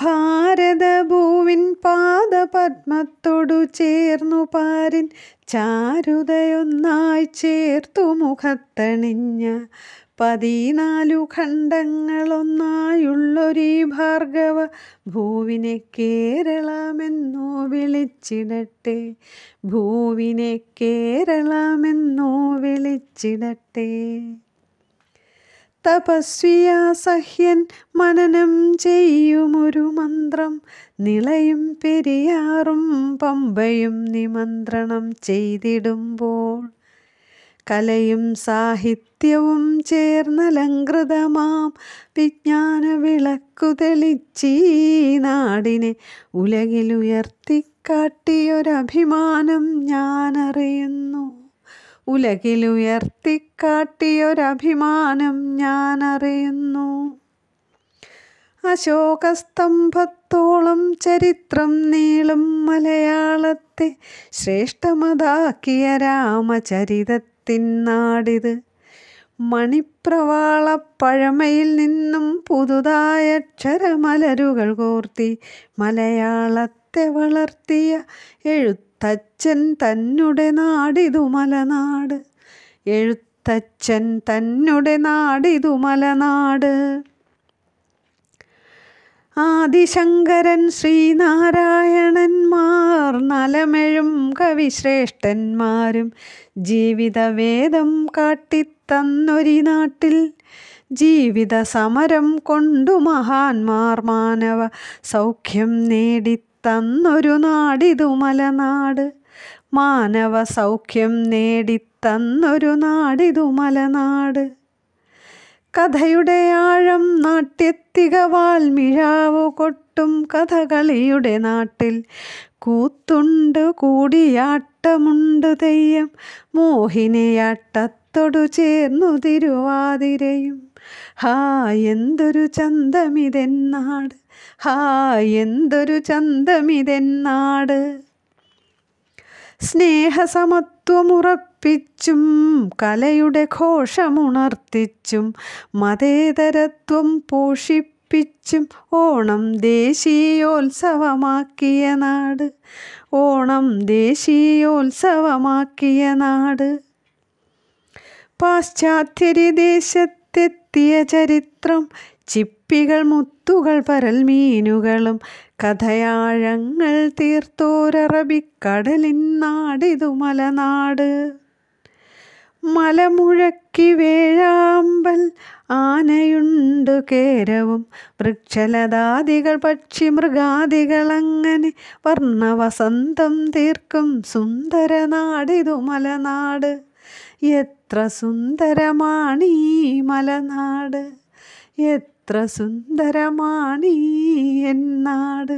ഭാരതഭൂവിൻ പാദപത്മത്തോടു ചേർന്നു പാരിൻ ചാരുതയൊന്നായി ചേർത്തു മുഖത്തണിഞ്ഞ പതിനാലു ഖണ്ഡങ്ങളൊന്നായുള്ളൊരു ഭാർഗവ ഭൂവിനെ കേരളമെന്നോ വിളിച്ചിടട്ടെ ഭൂവിനെ കേരളമെന്നോ വിളിച്ചിടട്ടെ തപസ്വിയാ സഹ്യൻ മനനം ചെയ്യുമൊരു മന്ത്രം നിളയും പെരിയാറും പമ്പയും നിമന്ത്രണം ചെയ്തിടുമ്പോൾ കലയും സാഹിത്യവും ചേർന്നലങ്കൃതമാം വിജ്ഞാന വിളക്കു തെളിച്ചീ നാടിനെ ഉലകിലുയർത്തിക്കാട്ടിയൊരഭിമാനം ഞാനറിയുന്നു ഉലകിലുയർത്തിക്കാട്ടിയൊരഭിമാനം ഞാനറിയുന്നു അശോകസ്തംഭത്തോളം ചരിത്രം നീളും മലയാളത്തെ ശ്രേഷ്ഠമതാക്കിയ രാമചരിതത്തിൻ നാടിത് മണിപ്രവാള പഴമയിൽ നിന്നും പുതുതായ അക്ഷരമലരുകൾ കോർത്തി മലയാളത്തെ വളർത്തിയ എഴുത്ത് എഴുത്തച്ഛൻ തന്നുടെ നാടിതു മലനാട് എഴുത്തച്ഛൻ തന്നുടെ നാടിതു മലനാട് ആദിശങ്കരൻ ശ്രീനാരായണന്മാർ നലമെഴും കവിശ്രേഷ്ഠന്മാരും ജീവിതവേദം കാട്ടിത്തന്നൊരി നാട്ടിൽ ജീവിത സമരം കൊണ്ടു മഹാന്മാർ മാനവ സൗഖ്യം നേടി തന്നൊരു നാടിതു മലനാട് മാനവ സൗഖ്യം നേടിത്തന്നൊരു നാടിതു മലനാട് കഥയുടെ ആഴം നാട്യത്തിക വാൽമിഴാവ് കൊട്ടും കഥകളിയുടെ നാട്ടിൽ കൂത്തുണ്ട് കൂടിയാട്ടമുണ്ട് തെയ്യം മോഹിനിയാട്ട തൊടു ചേർന്നു തിരുവാതിരയും ഹാ എന്തൊരു ചന്തമിതെന്നാട് ഹാ എന്തൊരു ചന്തമിതെന്നാട് സ്നേഹസമത്വമുറപ്പിച്ചും കലയുടെ ഘോഷമുണർത്തിച്ചും മതേതരത്വം പോഷിപ്പിച്ചും ഓണം ദേശീയോത്സവമാക്കിയ നാട് ഓണം ദേശീയോത്സവമാക്കിയ നാട് പാശ്ചാത്യരിദേശത്തെത്തിയ ചരിത്രം ചിപ്പികൾ മുത്തുകൾ പരൽമീനുകളും കഥയാഴങ്ങൾ തീർത്തോരറബിക്കടലിൻ നാടിതു മലനാട് മലമുഴക്കി വേഴാമ്പൽ ആനയുണ്ടു കേരവും വൃക്ഷലതാദികൾ പക്ഷി മൃഗാദികൾ അങ്ങനെ വർണ്ണവസന്തം തീർക്കും സുന്ദരനാടിതു മലനാട് എത്ര ഈ മലനാട് എത്ര ഈ എന്നാട്